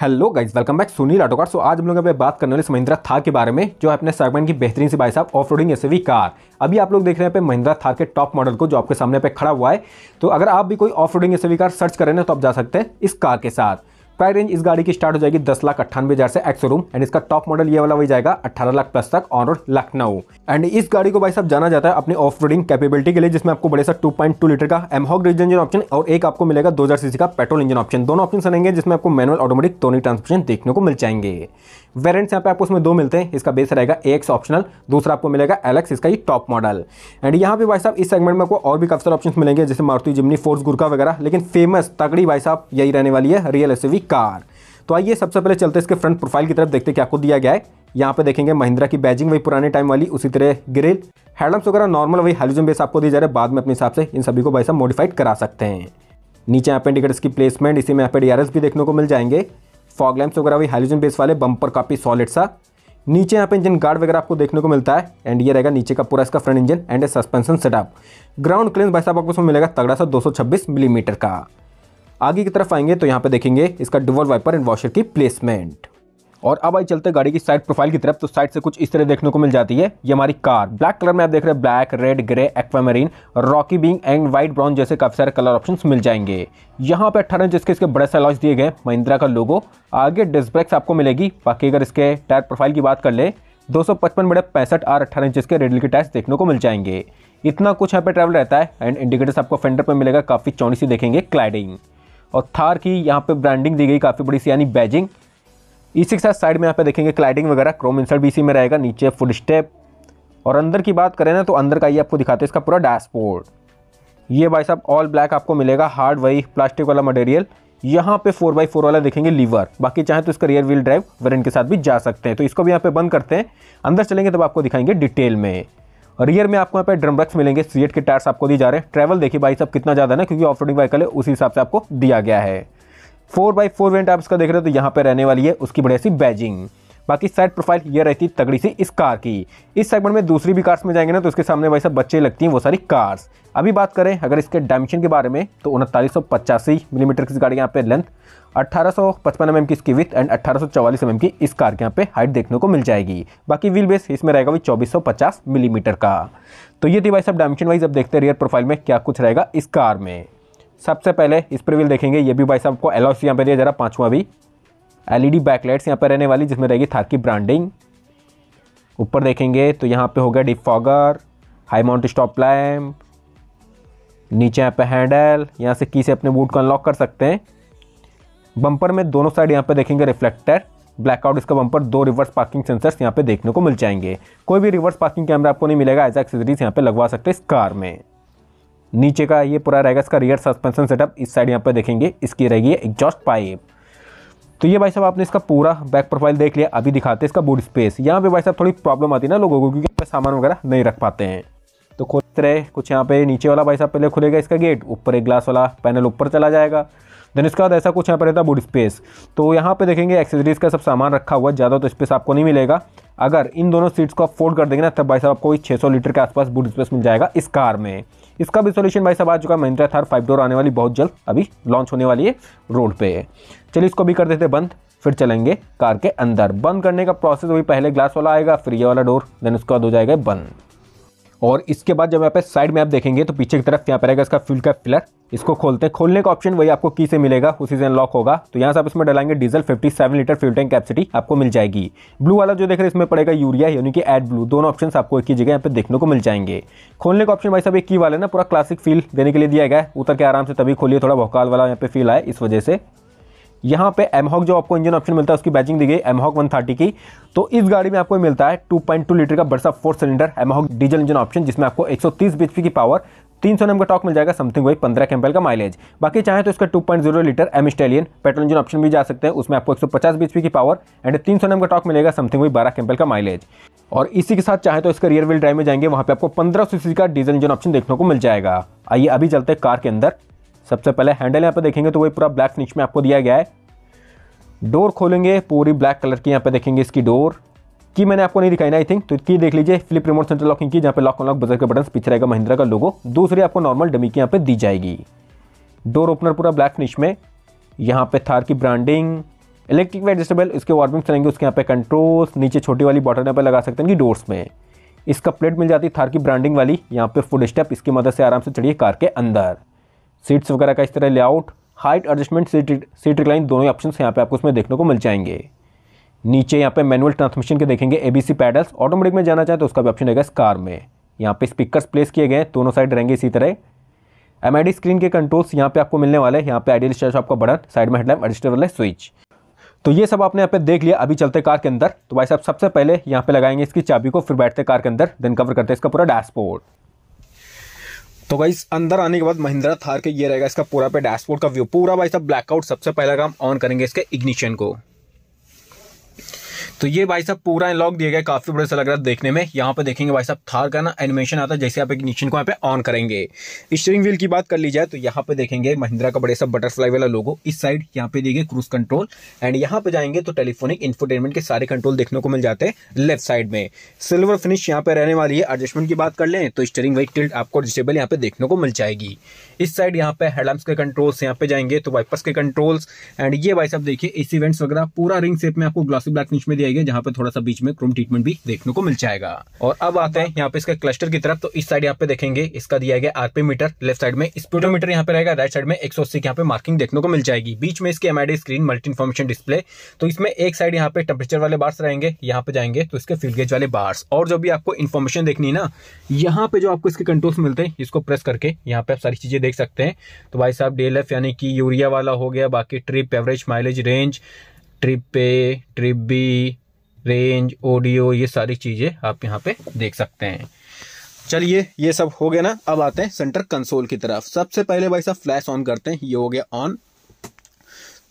hello guys welcome back Sunil Autocar so आज हम लोग अभी बात करने वाले महिंद्रा थार के बारे में जो अपने सेगमेंट की बेहतरीन से भाई साहब ऑफ रोडिंग एस कार अभी आप लोग देख रहे हैं पे महिंद्रा थार के टॉप मॉडल को जो आपके सामने पे खड़ा हुआ है तो अगर आप भी कोई ऑफ रोडिंग एस कार सर्च करें ना तो आप जा सकते हैं इस कार के साथ प्राइस रेंज इस गाड़ी की स्टार्ट हो जाएगी दस लाख अट्ठानवे हज़ार से एक्सो रूम एंड इसका टॉप मॉडल ये वाला वही जाएगा अट्ठारह लाख प्लस तक ऑन रोड लखनऊ एंड इस गाड़ी को भाई साहब जाना जाता है अपनी ऑफ रोडिंग कैपेबिलिटी के लिए जिसमें आपको बड़े सा टू पॉइंट टू लीटर का एमहॉक इंजन ऑप्शन और एक आपको मिलेगा दो हज़ार सीसी का पेट्रोल इंजन ऑप्शन दोनों ऑप्शन रहेंगे जिसमें आपको मैनुअल ऑटोमेटिक दोनों ट्रांसमिशन देखने को मिल जाएंगे वेरेंट्स यहाँ पे आपको उसमें दो मिलते हैं इसका बेस रहेगा ए ऑप्शनल दूसरा आपको मिलेगा एलेक्स इसका ही टॉप मॉडल एंड यहाँ पे भाई साहब इस सेगमेंट में आपको और भी काफी सारे ऑप्शन मिलेंगे जैसे मारुति जिमनी फोर्स गुरका वगैरह लेकिन फेमस तगड़ी भाई साहब यही रहने वाली है रियल एस कार तो आइए सबसे पहले चलते इसके फ्रंट प्रोफाइल की तरफ देखते क्या को दिया गया है यहाँ पे देखेंगे महिंद्रा की बैजिंग वही पुराने टाइम वाली उसी तरह ग्रिल हेडलम्स वगैरह नॉर्मल वही हेलोजन बेस आपको दी जा रहा है बाद में अपने हिसाब से इन सभी को भाई साहब मॉडिफाइड करा सकते हैं नीचे यहाँ पे इंडिकेटर्स की प्लेसमेंट इसी में यहाँ पे डी भी देखने को मिल जाएंगे फॉग लैम्प्स वगैरह भी हाइलोजन बेस वाले बंपर काफ़ी सॉलिड सा नीचे यहाँ पे इंजन गार्ड वगैरह आपको देखने को मिलता है एंड ये रहेगा नीचे का पूरा इसका front engine and suspension setup ground clearance भाई साहब आपको उसमें मिलेगा तगड़ा सा 226 मिलीमीटर का आगे की तरफ आएंगे तो यहाँ पे देखेंगे इसका डुबल वाइपर एंड वॉशर की प्लेसमेंट और अब आई चलते गाड़ी की साइड प्रोफाइल की तरफ तो साइड से कुछ इस तरह देखने को मिल जाती है ये हमारी कार ब्लैक कलर में आप देख रहे हैं black red grey aquamarine rocky बिंग एंड व्हाइट ब्राउन जैसे काफ़ी सारे कलर ऑप्शन मिल जाएंगे यहाँ पे अट्ठारह इंच इसके बड़े से लॉन्च दिए गए महिंद्रा का लोगो आगे डिस्क ब्रेक्स आपको मिलेगी बाकी अगर इसके टायर प्रोफाइल की बात कर ले 255 बड़े पैंसठ आर अट्ठारह इंच के रेडल के टायर्स देखने को मिल जाएंगे इतना कुछ यहाँ पे ट्रैवल रहता है एंड इंडिकेटर्स आपको फेंडर पे मिलेगा काफ़ी चौड़ी सी देखेंगे क्लाइडिंग और थार की यहाँ पे ब्रांडिंग दी गई काफ़ी बड़ी सी यानी बैजिंग इसी के साथ साइड में यहाँ पे देखेंगे क्लाइडिंग वगैरह क्रोम इंसर्ट भी इसी में रहेगा नीचे फुट स्टेप और अंदर की बात करें ना तो अंदर का ये आपको दिखाते हैं इसका पूरा डैशबोर्ड ये भाई साहब ऑल ब्लैक आपको मिलेगा हार्ड वही प्लास्टिक वाला मटेरियल यहाँ पे फोर बाई फोर वाला देखेंगे लीवर बाकी चाहे तो इसका रियर व्हील ड्राइव वेरियंट के साथ भी जा सकते हैं तो इसको भी यहाँ पे बंद करते हैं अंदर चलेंगे तब आपको दिखाएंगे डिटेल में रियर में आपको यहाँ पे ड्रम ब्रक्स मिलेंगे सीएट के टायर्स आपको दिए जा रहे हैं ट्रैवल देखिए भाई साहब कितना ज़्यादा ना क्योंकि ऑफ रोडिंग वाइकल है उसी हिसाब से आपको दिया गया है फोर बाई फोर वेंट आप इसका देख रहे हो तो यहाँ पे रहने वाली है उसकी बढ़िया सी बैजिंग बाकी साइड प्रोफाइल ये रहती है तगड़ी सी इस कार की इस सेगमेंट में दूसरी भी कार्स में जाएंगे ना तो इसके सामने भाई साहब बच्चे लगती हैं वो सारी कार्स अभी बात करें अगर इसके डायमेंशन के बारे में तो उनतालीस सौ पचासी मिलीमीटर की गाड़ी यहाँ पे लेंथ अट्ठारह सौ पचपन एम mm की इसकी विथ एंड अट्ठारह सौ चौवालीस एम mm की इस कार के यहाँ पे हाइट देखने को मिल जाएगी बाकी व्हील बेस इसमें रहेगा वही चौबीस सौ पचास मिलीमीटर का तो ये थी भाई साहब डायमेंशन वाइज अब देखते हैं रियर प्रोफाइल में क्या कुछ रहेगा इस कार में सबसे पहले इस पर व्हील देखेंगे ये भी भाई साहब को एलॉस यहाँ पर दिया जा रहा पाँचवा भी एलईडी बैकलाइट्स यहाँ पर रहने वाली जिसमें रहेगी थार की ब्रांडिंग ऊपर देखेंगे तो यहाँ पे होगा defogger high mount stop lamp नीचे यहाँ पे हैंडल यहाँ से की से अपने बूट को अनलॉक कर सकते हैं बम्पर में दोनों साइड यहाँ पे देखेंगे रिफ्लेक्टर ब्लैकआउट इसका बम्पर दो रिवर्स पार्किंग सेंसर्स यहाँ पे देखने को मिल जाएंगे कोई भी रिवर्स पार्किंग कैमरा आपको नहीं मिलेगा एज एक्सेसरीज यहाँ पे लगवा सकते हैं इस कार में नीचे का ये पूरा रहेगा इसका रियर सस्पेंशन सेटअप इस साइड यहाँ पर देखेंगे इसकी रहेगी एग्जॉस्ट पाइप तो ये भाई साहब आपने इसका पूरा बैक प्रोफाइल देख लिया अभी दिखाते हैं इसका बूट स्पेस यहाँ पे भाई साहब थोड़ी प्रॉब्लम आती है ना लोगों को क्योंकि सामान वगैरह नहीं रख पाते हैं तो खोलते रहे कुछ यहाँ पे नीचे वाला भाई साहब पहले खुलेगा इसका गेट ऊपर एक ग्लास वाला पैनल ऊपर चला जाएगा देन इसके बाद ऐसा कुछ यहाँ पर रहता है बूट स्पेस तो यहाँ पे देखेंगे एक्सेसरीज़ का सब सामान रखा हुआ ज़्यादा तो स्पेस आपको नहीं मिलेगा अगर इन दोनों सीट्स को आप फोल्ड कर देंगे ना तब भाई साहब आपको छः सौ लीटर के आसपास बूट स्पेस मिल जाएगा इस कार में इसका भी सोल्यूशन भाई साहब आ चुका है महिंद्रा थार फाइव डोर आने वाली बहुत जल्द अभी लॉन्च होने वाली है रोड पे चलिए इसको भी कर देते बंद फिर चलेंगे कार के अंदर बंद करने का प्रोसेस वही पहले ग्लास वाला आएगा फिर ये वाला डोर देन उसके बाद हो जाएगा बंद और इसके बाद जब यहाँ पे साइड में आप देखेंगे तो पीछे की तरफ यहाँ पर रहेगा इसका फ्यूल का फिलर इसको खोलते हैं खोलने का ऑप्शन वही आपको की से मिलेगा उसी से अनलॉक होगा तो यहाँ से आप इसमें डलाएंगे diesel 57 litre fuel tank capacity आपको मिल जाएगी ब्लू वाला जो देख रहे हैं इसमें पड़ेगा यूरिया यानी कि एड ब्लू दोनों ऑप्शन आपको एक ही जगह यहाँ पे देखने को मिल जाएंगे खोलने का ऑप्शन भाई साहब एक की वाला ना पूरा क्लासिक फील देने के लिए दिया गया है उतर के आराम से तभी खोलिए थोड़ा भोकाल वाला यहाँ पे फील आए इस वजह से यहाँ पे एमहॉक जो आपको इंजन ऑप्शन मिलता है उसकी बैचिंग दी गई एमहॉक 130 की तो इस गाड़ी में आपको मिलता है 2.2 लीटर का बरसा four cylinder mHawk diesel engine option जिसमें आपको 130 बीएचपी की पावर 300 एम का टॉक मिल जाएगा समथिंग वही 15 कैम्पल का माइलेज बाकी चाहे तो इसका 2.0 litre mStallion petrol engine option भी जा सकते हैं उसमें आपको 150 बीएचपी की पावर एंड 300 एम का टॉक मिलेगा समथिंग वही 12 कैम्पल का माइलेज और इसी के साथ चाहे तो इसका रियर व्हील ड्राइव में जाएंगे वहाँ पे आपको पंद्रह सीसी का डीजल इंजन ऑप्शन देखने को मिल जाएगा आइए अभी चलते कार के अंदर सबसे पहले हैंडल यहाँ पे देखेंगे तो वही पूरा ब्लैक फिनिश में आपको दिया गया है डोर खोलेंगे पूरी ब्लैक कलर की यहाँ पे देखेंगे इसकी डोर की मैंने आपको नहीं दिखाई ना आई थिंक तो की देख लीजिए फ्लिप रिमोट सेंटर लॉकिंग की जहाँ पे लॉक अनलॉक बजर के बटन पीछे रहेगा महिंद्रा का लोगो दूसरी आपको नॉर्मल डमी की यहाँ पे दी जाएगी डोर ओपनर पूरा ब्लैक फिनिश में यहाँ पे थार की ब्रांडिंग इलेक्ट्रिक वेजिटेबल एडजस्टेबल इसके वार्मिंग चलेंगे उसके यहाँ पे कंट्रोल्स नीचे छोटी वाली बॉटल यहाँ पे लगा सकते हैं कि डोर्स में इसका प्लेट मिल जाती है थार की ब्रांडिंग वाली यहाँ पे फुल स्टेप इसकी मदद से आराम से चढ़िए कार के अंदर सीट्स वगैरह का इस तरह layout height adjustment seat seat recline दोनों ऑप्शन यहाँ पे आपको उसमें देखने को मिल जाएंगे नीचे यहाँ पे मैनुअल ट्रांसमिशन के देखेंगे एबीसी पैडल्स ऑटोमेटिक में जाना चाहे तो उसका भी ऑप्शन रहेगा इस कार में यहाँ पे स्पीकर्स प्लेस किए गए दोनों साइड रहेंगे इसी तरह एम स्क्रीन के कंट्रोल्स यहाँ पे आपको मिलने वाले हैं यहाँ पे आइडियल स्टार्ट आपका बटन साइड में हेडलाइट एडजस्टेबल है स्विच तो ये सब आपने यहाँ पे देख लिया अभी चलते कार के अंदर तो भाई साहब सबसे पहले यहाँ पे लगाएंगे इसकी चाबी को फिर बैठते कार के अंदर देन कवर करते हैं इसका पूरा डैशबोर्ड तो भाई अंदर आने के बाद महिंद्रा थार के ये रहेगा इसका पूरा पे डैशबोर्ड का व्यू पूरा भाई साहब ब्लैकआउट सबसे पहला काम ऑन करेंगे इसके इग्निशन को तो ये भाई साहब पूरा लॉक दिया गया काफ़ी बड़ा सा लग रहा है देखने में यहाँ पे देखेंगे भाई साहब थार का ना एनिमेशन आता है जैसे आप इग्निशन को यहाँ पे ऑन करेंगे स्टीयरिंग व्हील की बात कर ली जाए तो यहाँ पे देखेंगे महिंद्रा का बड़े सा बटरफ्लाई वाला लोगो इस साइड यहाँ पे दिए क्रूज कंट्रोल एंड यहाँ पे जाएंगे तो टेलीफोनिक इन्फोटेनमेंट के सारे कंट्रोल देखने को मिल जाते हैं लेफ्ट साइड में सिल्वर फिनिश यहाँ पे रहने वाली है एडजस्टमेंट की बात कर ले तो स्टेरिंग वही टिल्ट आपको एडजस्टेबल यहाँ पे देखने को मिल जाएगी इस साइड यहाँ पे हेडलैम्प के कंट्रोल्स यहाँ पे जाएंगे तो वाइपर्स के कंट्रोल्स एंड ये भाई साहब देखिए इस इवेंट्स वगैरह पूरा रिंग सेप में आपको ग्लासी ब्लैक फिनिश में जाएगी जहां पर थोड़ा सा बीच में क्रोम ट्रीटमेंट भी देखने को मिल जाएगा और अब आते हैं यहाँ पे इसके क्लस्टर की तरफ तो इस साइड यहाँ पे देखेंगे इसका दिया गया आरपी मीटर लेफ्ट साइड में स्पीडोमीटर यहाँ पे रहेगा राइट साइड में एक सौ अस्सी यहाँ पे मार्किंग देखने को मिल जाएगी बीच में इसके MID screen multi information display तो इसमें एक साइड यहाँ पे टेम्परेचर वाले बार्स रहेंगे यहाँ पे जाएंगे तो इसके फिलगेज वाले बार्स और जो भी आपको इन्फॉर्मेशन देखनी है ना यहाँ पे जो आपको इसके कंट्रोल्स मिलते हैं इसको प्रेस करके यहाँ पे आप सारी चीजें देख सकते हैं तो भाई साहब डीएलएफ यानी कि यूरिया वाला हो गया बाकी trip average mileage range trip A trip B range audio ये सारी चीज़ें आप यहाँ पे देख सकते हैं चलिए ये सब हो गया ना अब आते हैं सेंटर कंसोल की तरफ सबसे पहले भाई साहब फ्लैश ऑन करते हैं ये हो गया ऑन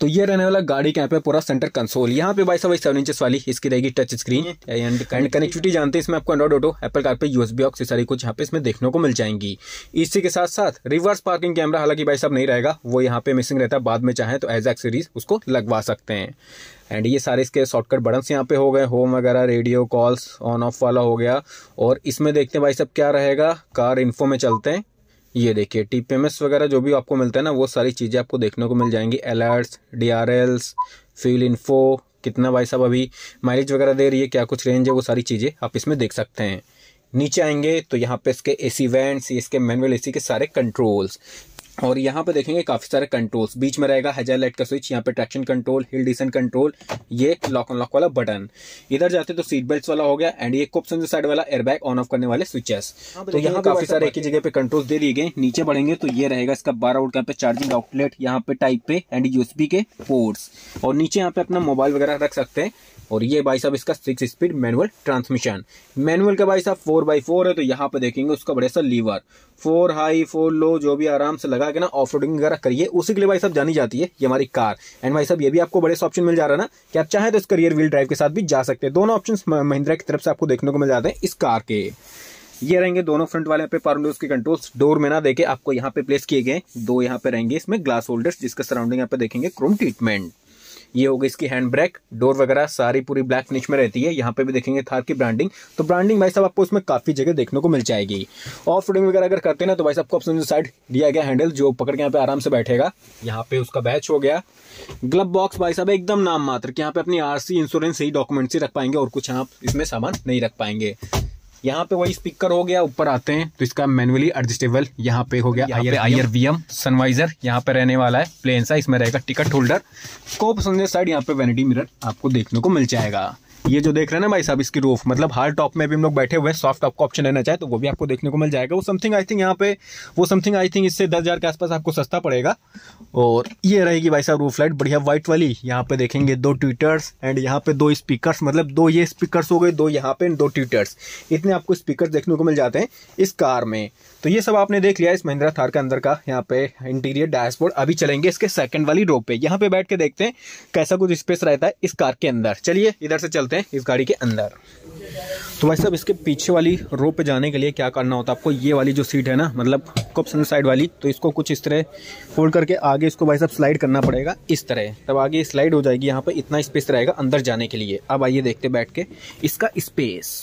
तो ये रहने वाला गाड़ी के यहाँ पे पूरा सेंटर कंसोल यहाँ पे बाईस बाई सेवन इंचेस वाली इसकी रहेगी टच स्क्रीन एंड कनेक्टिविटी जानते हैं इसमें आपको Android auto Apple car play USB aux सारी कुछ यहाँ पे इसमें देखने को मिल जाएंगी इसी के साथ साथ रिवर्स पार्किंग कैमरा हालांकि भाई साहब नहीं रहेगा वो यहाँ पे मिसिंग रहता है बाद में चाहें तो एज एक्सरीज उसको लगवा सकते हैं एंड ये सारे इसके शॉर्टकट बटन्स यहाँ पे हो गए होम वगैरह रेडियो कॉल्स ऑन ऑफ वाला हो गया और इसमें देखते हैं भाई साहब क्या रहेगा कार इन्फो में चलते हैं ये देखिए टी वगैरह जो भी आपको मिलता है ना वो सारी चीज़ें आपको देखने को मिल जाएंगी alerts D R Ls fuel info कितना भाई साहब अभी माइलेज वगैरह दे रही है क्या कुछ रेंज है वो सारी चीज़ें आप इसमें देख सकते हैं नीचे आएंगे तो यहाँ पे इसके ए सी वेंट्स इसके मैनुअल ए के सारे कंट्रोल्स और यहाँ पे देखेंगे काफ़ी सारे कंट्रोल्स बीच में रहेगा हजार लाइट का स्विच यहाँ पे traction control hill descent control ये लॉक ऑन लॉक वाला बटन इधर जाते तो सीट बेल्ट वाला हो गया एंड ये कुप साइड वाला एयरबैग ऑन ऑफ करने वाले स्विचेस हाँ, तो यहाँ तो काफ़ी सारे एक ही जगह पे कंट्रोल दे दिए गए नीचे बढ़ेंगे तो ये रहेगा इसका बारह वोट यहाँ पे चार्जिंग आउटलेट यहाँ पे टाइप पे एंड यूएसबी के पोर्ट्स और नीचे यहाँ पे अपना मोबाइल वगैरह रख सकते हैं और ये भाई साहब इसका six speed manual transmission manual का भाई साहब फोर बाई फोर है तो यहाँ पे देखेंगे उसका बड़े सा lever four high four low जो भी आराम से लगा के ना ऑफ रोडिंग वगैरह करिए उसी के लिए भाई साहब जानी जाती है ये हमारी कार एंड भाई साहब ये भी आपको बड़े से ऑप्शन मिल जा रहा है ना कि आप चाहे तो इस करियर व्हील ड्राइव के साथ भी जा सकते हैं दोनों ऑप्शन महिंद्रा की तरफ से आपको देखने को मिल जाते हैं इस कार के ये रहेंगे दोनों फ्रंट वाले पे पार्लो के कंट्रोल्स डोर में ना देखे आपको यहाँ पे प्लेस किए गए दो यहाँ पे रहेंगे इसमें ग्लास होल्डर्स जिसके सराउंडिंग यहाँ पे देखेंगे क्रोम ट्रीटमेंट ये होगी इसकी हैंड ब्रेक डोर वगैरह सारी पूरी ब्लैक निच में रहती है यहाँ पे भी देखेंगे थार की ब्रांडिंग तो ब्रांडिंग भाई साहब आपको इसमें काफ़ी जगह देखने को मिल जाएगी ऑफ रोडिंग वगैरह अगर करते ना तो भाई साहब को ऑप्शन साइड दिया गया हैंडल जो पकड़ के यहाँ पे आराम से बैठेगा यहाँ पे उसका बैच हो गया ग्लब बॉक्स भाई साहब एकदम नाम मात्र कि यहाँ पे अपनी आरसी इंश्योरेंस ही डॉक्यूमेंट्स ही रख पाएंगे और कुछ आप इसमें सामान नहीं रख पाएंगे यहाँ पे वही स्पीकर हो गया ऊपर आते हैं तो इसका मैनुअली एडजस्टेबल यहाँ पे हो गया I I R V M sun visor यहाँ पे रहने वाला है प्लेन सा इसमें रहेगा टिकट होल्डर स्कोप सुनने साइड यहाँ पे वैनिटी मिरर आपको देखने को मिल जाएगा ये जो देख रहे हैं ना भाई साहब इसकी रूफ मतलब हार्ड टॉप में भी हम लोग बैठे हुए हैं सॉफ्ट टॉप का ऑप्शन लेना चाहे तो वो भी आपको देखने को मिल जाएगा वो समथिंग आई थिंक यहाँ पे वो समथिंग आई थिंक इससे दस हज़ार के आसपास आपको सस्ता पड़ेगा और ये रहेगी भाई साहब रूफ लाइट बढ़िया वाइट वाली यहाँ पे देखेंगे दो ट्विटर्स एंड यहाँ पे दो स्पीकर्स मतलब दो ये स्पीकर हो गए दो यहाँ पे एंड दो ट्विटर्स इतने आपको स्पीकर देखने को मिल जाते हैं इस कार में तो ये सब आपने देख लिया इस महिंद्रा थार के अंदर का यहाँ पे इंटीरियर डैशबोर्ड अभी चलेंगे इसके सेकंड वाली रो पे यहाँ पे बैठ के देखते हैं कैसा कुछ स्पेस रहता है इस कार के अंदर चलिए इधर से चल चलते हैं इस गाड़ी के अंदर तो भाई साहब इसके पीछे वाली रो पे जाने के लिए क्या करना होता है आपको ये वाली जो सीट है ना मतलब कप साइड वाली तो इसको कुछ इस तरह फोल्ड करके आगे इसको भाई साहब स्लाइड करना पड़ेगा इस तरह तब आगे स्लाइड हो जाएगी यहाँ पर इतना स्पेस रहेगा अंदर जाने के लिए अब आइए देखते बैठ के इसका स्पेस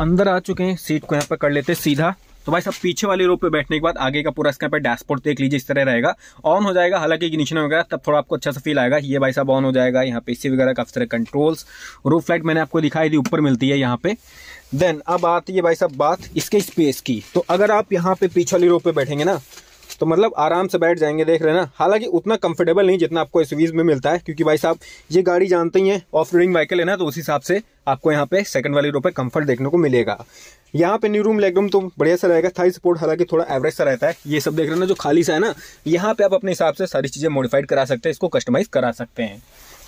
अंदर आ चुके हैं सीट को यहाँ पर कर लेते सीधा तो भाई साहब पीछे वाली रोप पे बैठने के बाद आगे का पूरा इसका पे डैशबोर्ड देख लीजिए इस तरह रहेगा ऑन हो जाएगा हालांकि इग्निशन वगैरह तब थोड़ा आपको अच्छा सा फील आएगा ये भाई साहब ऑन हो जाएगा यहाँ पे सी वगैरह काफी सारे कंट्रोल्स रूफ लाइट मैंने आपको दिखाई दी ऊपर मिलती है यहाँ पे देन अब आती है भाई साहब बात इसके स्पेस की तो अगर आप यहाँ पे पीछे वाली रोप पे बैठेंगे ना तो मतलब आराम से बैठ जाएंगे देख रहे ना हालांकि उतना कंफर्टेबल नहीं जितना आपको इस वीज में मिलता है क्योंकि भाई साहब ये गाड़ी जानते ही है ऑफ रोडिंग व्हीकल है ना तो उस हिसाब से आपको यहाँ पे सेकंड वाली रो पे कंफर्ट देखने को मिलेगा यहाँ पे न्यू रूम लेगरूम रूम तो बढ़िया सा रहेगा थाई सपोर्ट हालांकि थोड़ा एवरेज सा रहता है ये सब देख रहे हैं ना जो खाली सा है ना यहाँ पे आप अपने हिसाब से सारी चीज़ें मॉडिफाइड करा सकते हैं इसको कस्टमाइज करा सकते हैं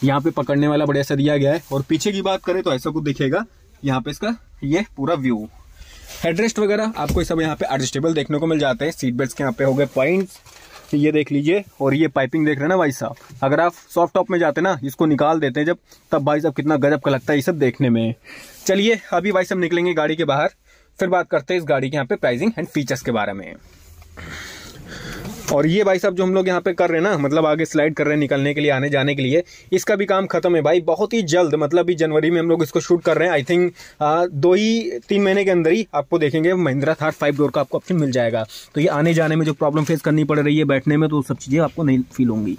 यहाँ पे पकड़ने वाला बढ़िया सा दिया गया है और पीछे की बात करें तो ऐसा कुछ दिखेगा यहाँ पे इसका ये पूरा व्यू हेडरेस्ट वगैरह आपको सब यहाँ पे एडजस्टेबल देखने को मिल जाते हैं सीट बेल्ट के यहाँ पे हो गए पॉइंट तो ये देख लीजिए और ये पाइपिंग देख रहे ना भाई साहब अगर आप सॉफ्ट टॉप में जाते ना इसको निकाल देते हैं जब तब भाई साहब कितना गजब का लगता है ये सब देखने में चलिए अभी भाई साहब निकलेंगे गाड़ी के बाहर फिर बात करते हैं इस गाड़ी के यहाँ पे प्राइसिंग एंड फीचर्स के बारे में और ये भाई साहब जो हम लोग यहाँ पे कर रहे हैं ना मतलब आगे स्लाइड कर रहे हैं निकलने के लिए आने जाने के लिए इसका भी काम खत्म है भाई बहुत ही जल्द मतलब भी जनवरी में हम लोग इसको शूट कर रहे हैं आई थिंक दो ही तीन महीने के अंदर ही आपको देखेंगे महिंद्रा थार फाइव डोर का आपको ऑप्शन मिल जाएगा तो ये आने जाने में जो प्रॉब्लम फेस करनी पड़ रही है बैठने में तो सब चीज़ें आपको नहीं फील होंगी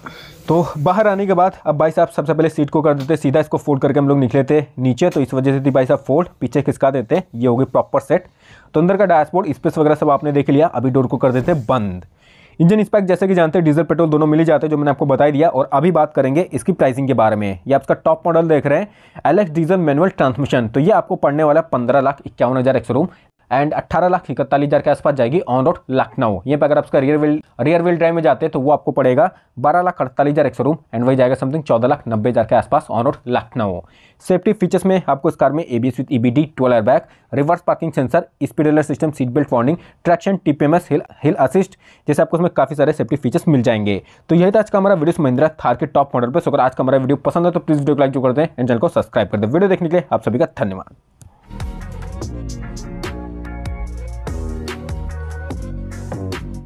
तो बाहर आने के बाद अब भाई साहब सबसे पहले सीट को कर देते सीधा इसको फोल्ड करके हम लोग निकले थे नीचे तो इस वजह से भाई साहब फोल्ड पीछे खिसका देते ये हो गई प्रॉपर सेट तो अंदर का डैशबोर्ड स्पेस वगैरह सब आपने देख लिया अभी डोर को कर देते बंद इंजन स्पैक जैसे कि जानते हैं डीजल पेट्रोल दोनों मिल जाते हैं जो मैंने आपको बताया दिया और अभी बात करेंगे इसकी प्राइसिंग के बारे में ये आपका टॉप मॉडल देख रहे हैं एलेक्स डीजल मैनुअल ट्रांसमिशन तो ये आपको पड़ने वाला पंद्रह लाख इक्यावन हज़ार एक सौ एंड अट्ठारह लाख इकतालीस हज़ार के आसपास जाएगी ऑन रोड लखनऊ यहाँ पर अगर आप उसका rear wheel rear wheel drive में जाते हैं तो वो आपको पड़ेगा बारह लाख अड़तालीस हज़ार एक सौ रूम एंड वही जाएगा समथिंग चौदह लाख नब्बे हज़ार के आसपास on road Lucknow safety features में आपको इस कार में A B S with E B D twelve air bag reverse parking sensor speed alert system seat belt warning traction T P M S hill hill assist जैसे आपको इसमें काफ़ी सारे safety features मिल जाएंगे तो यही था आज का हमारा वीडियो महिंद्रा थार के टॉप मॉडल पर सो अगर आज का हमारा वीडियो पसंद है तो प्लीज़ वीडियो को लाइक जो करते हैं एंड चैनल को सब्सक्राइब कर दे वीडियो देखने के लिए आप सभी का धन्यवाद